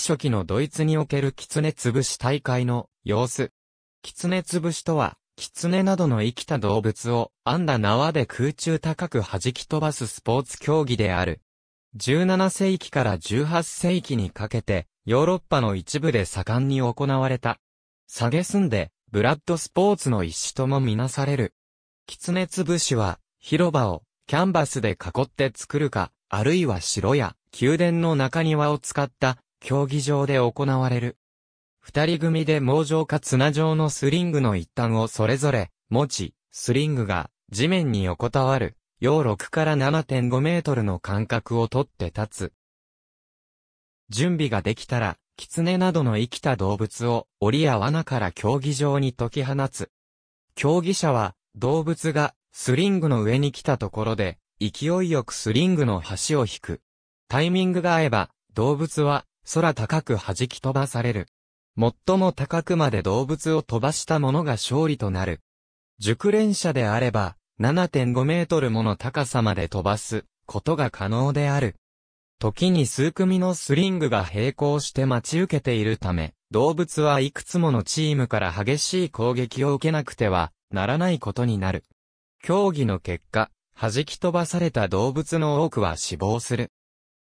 初期のドイツにおける狐つぶし大会の様子。狐つぶしとは、狐などの生きた動物を編んだ縄で空中高く弾き飛ばすスポーツ競技である。17世紀から18世紀にかけて、ヨーロッパの一部で盛んに行われた。下げすんで、ブラッドスポーツの一種ともみなされる。狐つぶしは、広場をキャンバスで囲って作るか、あるいは城や宮殿の中庭を使った競技場で行われる。二人組で網状か綱状のスリングの一端をそれぞれ持ち、スリングが地面に横たわる、要6から7.5メートルの間隔をとって立つ。準備ができたら、狐などの生きた動物を檻や罠から競技場に解き放つ。競技者は動物がスリングの上に来たところで勢いよくスリングの端を引く。タイミングが合えば動物は空高く弾き飛ばされる。最も高くまで動物を飛ばした者が勝利となる。熟練者であれば、7.5メートルもの高さまで飛ばすことが可能である。時に数組のスリングが並行して待ち受けているため、動物はいくつものチームから激しい攻撃を受けなくてはならないことになる。競技の結果、弾き飛ばされた動物の多くは死亡する。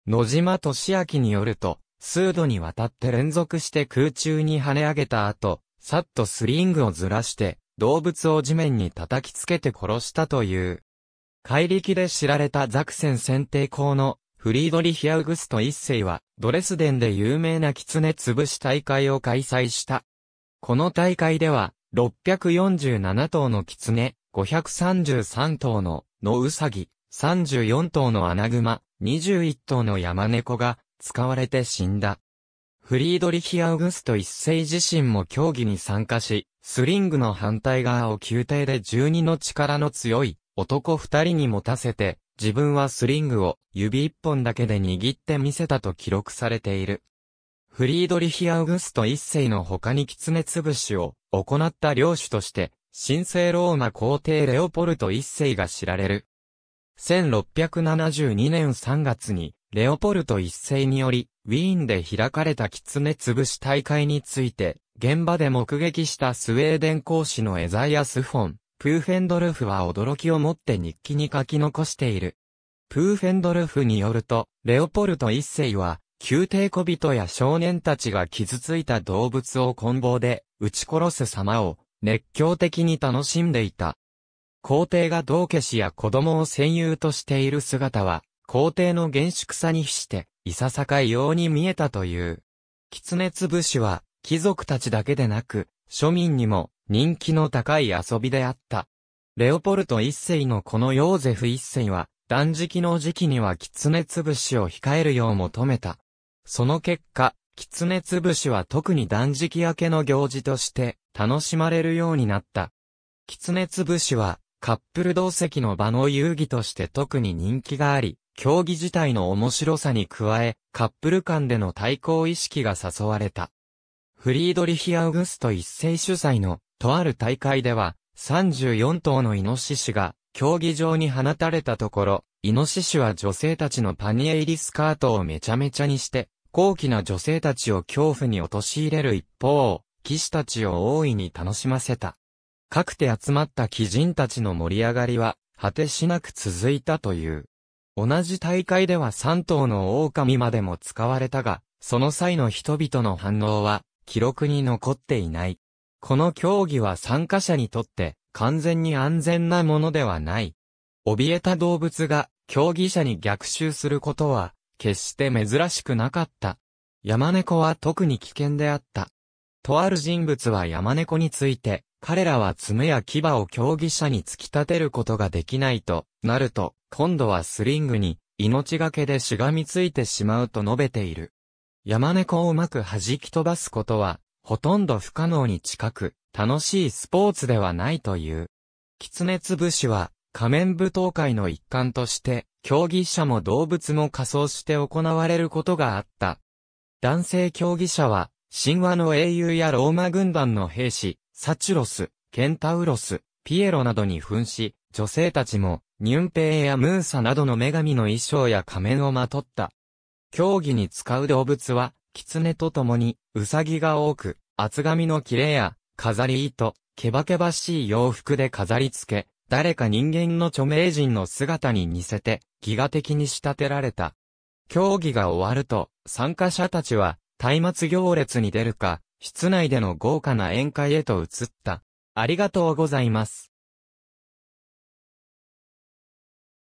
野島敏明によると、数度にわたって連続して空中に跳ね上げた後、さっとスリングをずらして、動物を地面に叩きつけて殺したという。怪力で知られたザクセン選定校のフリードリヒ・アウグスト一世は、ドレスデンで有名な狐潰し大会を開催した。この大会では、647頭の狐、533頭の野ウサギ、34頭のアナグマ、21頭の山猫が使われて死んだ。フリードリヒ・アウグスト一世自身も競技に参加し、スリングの反対側を宮廷で12の力の強い男二人に持たせて、自分はスリングを指一本だけで握ってみせたと記録されている。フリードリヒ・アウグスト一世の他に狐つぶしを行った領主として、神聖ローマ皇帝レオポルト一世が知られる。1672年3月にレオポルト一世により、ウィーンで開かれた狐潰し大会について、現場で目撃したスウェーデン講師のエザイアス・フォン、プーフェンドルフは驚きを持って日記に書き残している。プーフェンドルフによると、レオポルト一世は、宮廷小人や少年たちが傷ついた動物を棍棒で撃ち殺す様を熱狂的に楽しんでいた。皇帝が道化師や子供を戦友としている姿は、皇帝の厳粛さに比して、いささか異様に見えたという。狐つぶしは、貴族たちだけでなく、庶民にも人気の高い遊びであった。レオポルト一世のこのヨーゼフ一世は、断食の時期には狐つぶしを控えるよう求めた。その結果、狐つぶしは特に断食明けの行事として楽しまれるようになった。狐つぶしはカップル同席の場の遊戯として特に人気があり、競技自体の面白さに加え、カップル間での対抗意識が誘われた。フリードリヒ・アウグスト一世主催の、とある大会では、34頭のイノシシが、競技場に放たれたところ、イノシシは女性たちのパニエ入りスカートをめちゃめちゃにして、高貴な女性たちを恐怖に陥れる一方、騎士たちを大いに楽しませた。かくて集まった騎人たちの盛り上がりは、果てしなく続いたという。同じ大会では3頭の狼までも使われたが、その際の人々の反応は記録に残っていない。この競技は参加者にとって完全に安全なものではない。怯えた動物が競技者に逆襲することは決して珍しくなかった。山猫は特に危険であった。とある人物は山猫について彼らは爪や牙を競技者に突き立てることができないとなると、今度はスリングに命がけでしがみついてしまうと述べている。山猫をうまく弾き飛ばすことは、ほとんど不可能に近く、楽しいスポーツではないという。狐つぶしは、仮面舞踏会の一環として、競技者も動物も仮装して行われることがあった。男性競技者は、神話の英雄やローマ軍団の兵士、サチュロス、ケンタウロス、ピエロなどに噴し、女性たちも、ニュンペイやムーサなどの女神の衣装や仮面をまとった。競技に使う動物は、狐と共に、ウサギが多く、厚紙の切れや、飾り糸、けばけばしい洋服で飾り付け、誰か人間の著名人の姿に似せて、ギガ的に仕立てられた。競技が終わると、参加者たちは、松明行列に出るか、室内での豪華な宴会へと移った。ありがとうございます。